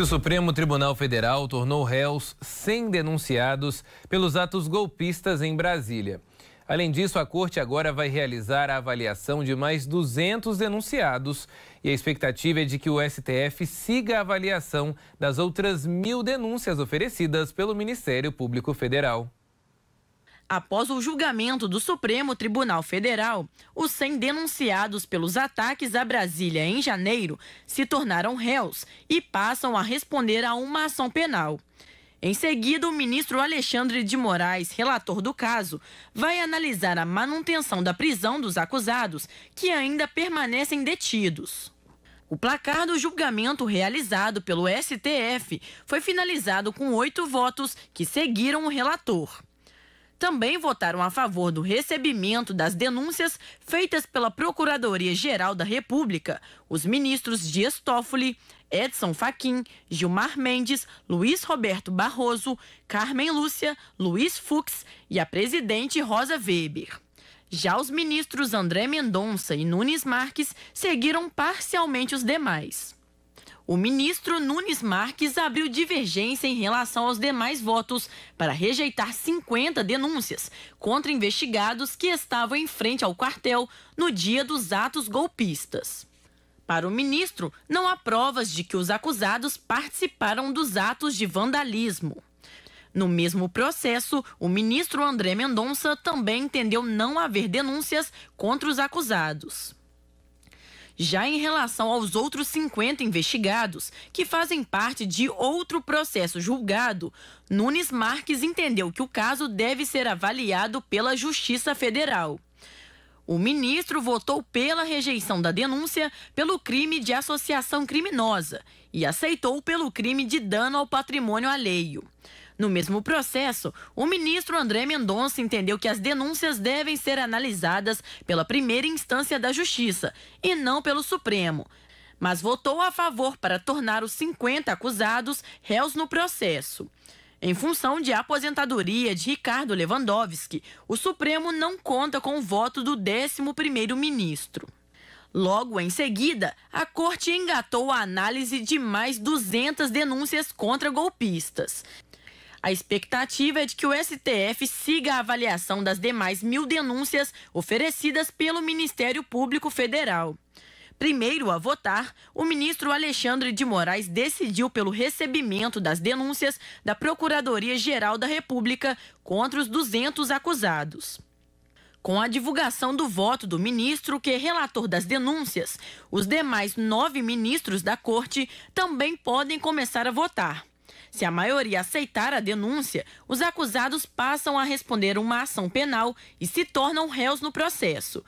O Supremo Tribunal Federal tornou réus 100 denunciados pelos atos golpistas em Brasília. Além disso, a corte agora vai realizar a avaliação de mais 200 denunciados e a expectativa é de que o STF siga a avaliação das outras mil denúncias oferecidas pelo Ministério Público Federal. Após o julgamento do Supremo Tribunal Federal, os 100 denunciados pelos ataques a Brasília em janeiro se tornaram réus e passam a responder a uma ação penal. Em seguida, o ministro Alexandre de Moraes, relator do caso, vai analisar a manutenção da prisão dos acusados que ainda permanecem detidos. O placar do julgamento realizado pelo STF foi finalizado com oito votos que seguiram o relator também votaram a favor do recebimento das denúncias feitas pela Procuradoria-Geral da República, os ministros Dias Toffoli, Edson Fachin, Gilmar Mendes, Luiz Roberto Barroso, Carmen Lúcia, Luiz Fux e a presidente Rosa Weber. Já os ministros André Mendonça e Nunes Marques seguiram parcialmente os demais o ministro Nunes Marques abriu divergência em relação aos demais votos para rejeitar 50 denúncias contra investigados que estavam em frente ao quartel no dia dos atos golpistas. Para o ministro, não há provas de que os acusados participaram dos atos de vandalismo. No mesmo processo, o ministro André Mendonça também entendeu não haver denúncias contra os acusados. Já em relação aos outros 50 investigados, que fazem parte de outro processo julgado, Nunes Marques entendeu que o caso deve ser avaliado pela Justiça Federal. O ministro votou pela rejeição da denúncia pelo crime de associação criminosa e aceitou pelo crime de dano ao patrimônio alheio. No mesmo processo, o ministro André Mendonça entendeu que as denúncias devem ser analisadas pela primeira instância da Justiça e não pelo Supremo, mas votou a favor para tornar os 50 acusados réus no processo. Em função de aposentadoria de Ricardo Lewandowski, o Supremo não conta com o voto do 11º ministro. Logo em seguida, a corte engatou a análise de mais 200 denúncias contra golpistas. A expectativa é de que o STF siga a avaliação das demais mil denúncias oferecidas pelo Ministério Público Federal. Primeiro a votar, o ministro Alexandre de Moraes decidiu pelo recebimento das denúncias da Procuradoria-Geral da República contra os 200 acusados. Com a divulgação do voto do ministro, que é relator das denúncias, os demais nove ministros da corte também podem começar a votar. Se a maioria aceitar a denúncia, os acusados passam a responder uma ação penal e se tornam réus no processo.